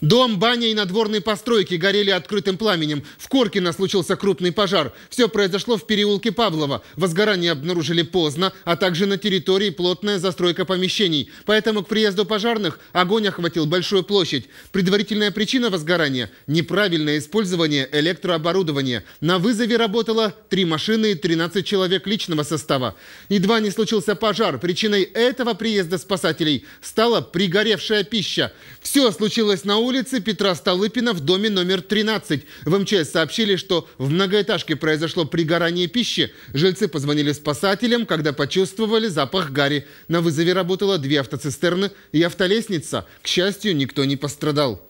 Дом, баня и надворные постройки горели открытым пламенем. В Коркино случился крупный пожар. Все произошло в переулке Павлова. Возгорание обнаружили поздно, а также на территории плотная застройка помещений. Поэтому к приезду пожарных огонь охватил большую площадь. Предварительная причина возгорания – неправильное использование электрооборудования. На вызове работало три машины и 13 человек личного состава. Едва не случился пожар. Причиной этого приезда спасателей стала пригоревшая пища. Все случилось на улице улице Петра Столыпина в доме номер 13. В МЧС сообщили, что в многоэтажке произошло пригорание пищи. Жильцы позвонили спасателям, когда почувствовали запах гари. На вызове работало две автоцистерны и автолестница. К счастью, никто не пострадал.